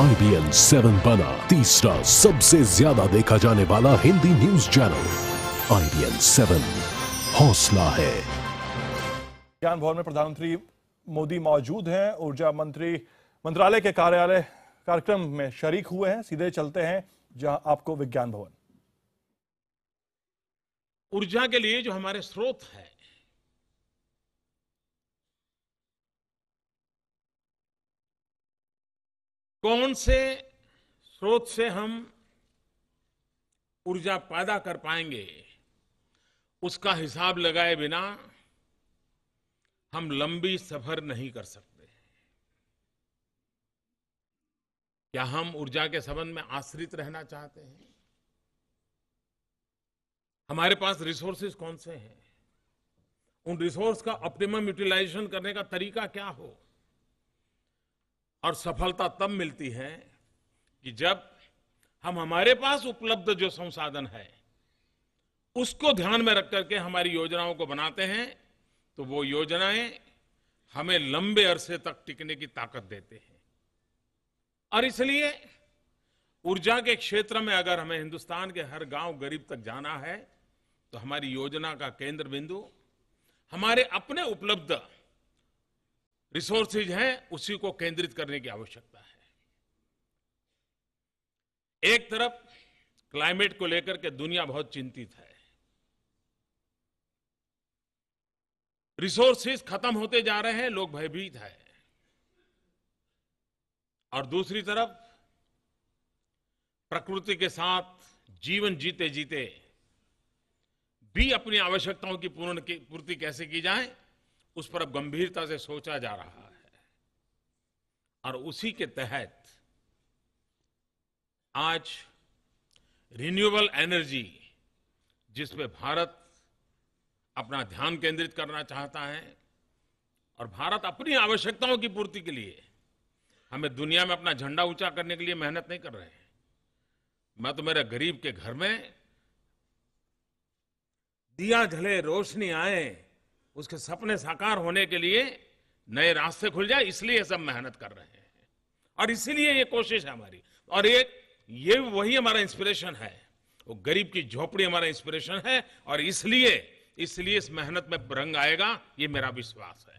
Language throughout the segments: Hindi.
आई बी एन सेवन बना तीसरा सबसे ज्यादा देखा जाने वाला Hindi news channel I B N seven हौसला है ज्ञान भवन में प्रधानमंत्री मोदी मौजूद हैं ऊर्जा मंत्री मंत्रालय के कार्यालय कार्यक्रम में शरीक हुए हैं सीधे चलते हैं जहां आपको विज्ञान भवन ऊर्जा के लिए जो हमारे स्रोत हैं कौन से स्रोत से हम ऊर्जा पैदा कर पाएंगे उसका हिसाब लगाए बिना हम लंबी सफर नहीं कर सकते क्या हम ऊर्जा के संबंध में आश्रित रहना चाहते हैं हमारे पास रिसोर्सेज कौन से हैं उन रिसोर्स का ऑप्टिमम यूटिलाइजेशन करने का तरीका क्या हो और सफलता तब मिलती है कि जब हम हमारे पास उपलब्ध जो संसाधन है उसको ध्यान में रख करके हमारी योजनाओं को बनाते हैं तो वो योजनाएं हमें लंबे अरसे तक टिकने की ताकत देते हैं और इसलिए ऊर्जा के क्षेत्र में अगर हमें हिंदुस्तान के हर गांव गरीब तक जाना है तो हमारी योजना का केंद्र बिंदु हमारे अपने उपलब्ध रिसोर्सेज हैं उसी को केंद्रित करने की आवश्यकता है एक तरफ क्लाइमेट को लेकर के दुनिया बहुत चिंतित है रिसोर्सेज खत्म होते जा रहे हैं लोग भयभीत हैं और दूसरी तरफ प्रकृति के साथ जीवन जीते जीते भी अपनी आवश्यकताओं की पूर्ण पूर्ति कैसे की जाए उस पर अब गंभीरता से सोचा जा रहा है और उसी के तहत आज रिन्यूएबल एनर्जी जिस पे भारत अपना ध्यान केंद्रित करना चाहता है और भारत अपनी आवश्यकताओं की पूर्ति के लिए हमें दुनिया में अपना झंडा ऊंचा करने के लिए मेहनत नहीं कर रहे हैं मैं तो मेरे गरीब के घर में दिया जले रोशनी आए उसके सपने साकार होने के लिए नए रास्ते खुल जाए इसलिए सब मेहनत कर रहे हैं और इसीलिए ये कोशिश है हमारी और एक ये वही हमारा इंस्पिरेशन है वो गरीब की झोपड़ी हमारा इंस्पिरेशन है और इसलिए इसलिए इस मेहनत में रंग आएगा ये मेरा विश्वास है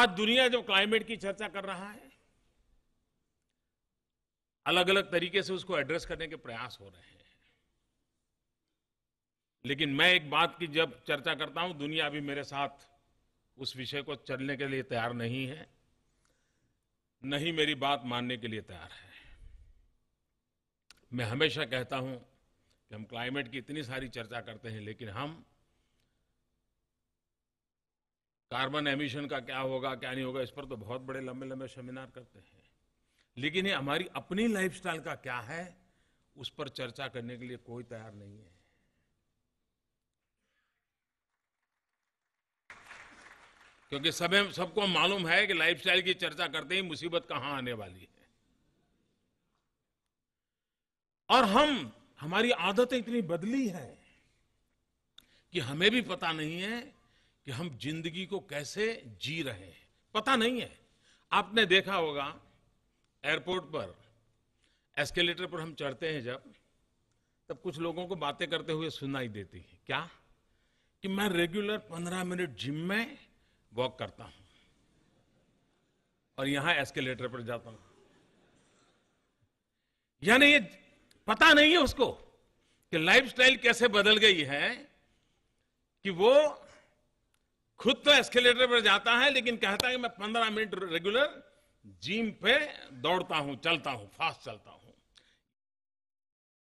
आज दुनिया जो क्लाइमेट की चर्चा कर रहा है अलग अलग तरीके से उसको एड्रेस करने के प्रयास हो रहे हैं लेकिन मैं एक बात की जब चर्चा करता हूं दुनिया भी मेरे साथ उस विषय को चलने के लिए तैयार नहीं है नहीं मेरी बात मानने के लिए तैयार है मैं हमेशा कहता हूं कि हम क्लाइमेट की इतनी सारी चर्चा करते हैं लेकिन हम कार्बन एमिशन का क्या होगा क्या नहीं होगा इस पर तो बहुत बड़े लंबे लंबे सेमिनार करते हैं लेकिन ये हमारी अपनी लाइफस्टाइल का क्या है उस पर चर्चा करने के लिए कोई तैयार नहीं है क्योंकि सब सबको मालूम है कि लाइफस्टाइल की चर्चा करते ही मुसीबत कहां आने वाली है और हम हमारी आदतें इतनी बदली है कि हमें भी पता नहीं है कि हम जिंदगी को कैसे जी रहे हैं पता नहीं है आपने देखा होगा एयरपोर्ट पर एस्केलेटर पर हम चढ़ते हैं जब तब कुछ लोगों को बातें करते हुए सुनाई देती है क्या कि मैं रेगुलर पंद्रह मिनट जिम में वॉक करता हूं और यहां एस्केलेटर पर जाता हूं यानी ये पता नहीं है उसको कि लाइफस्टाइल कैसे बदल गई है कि वो खुद तो एस्केलेटर पर जाता है लेकिन कहता है कि मैं पंद्रह मिनट रेगुलर जिम पे दौड़ता हूं चलता हूं फास्ट चलता हूं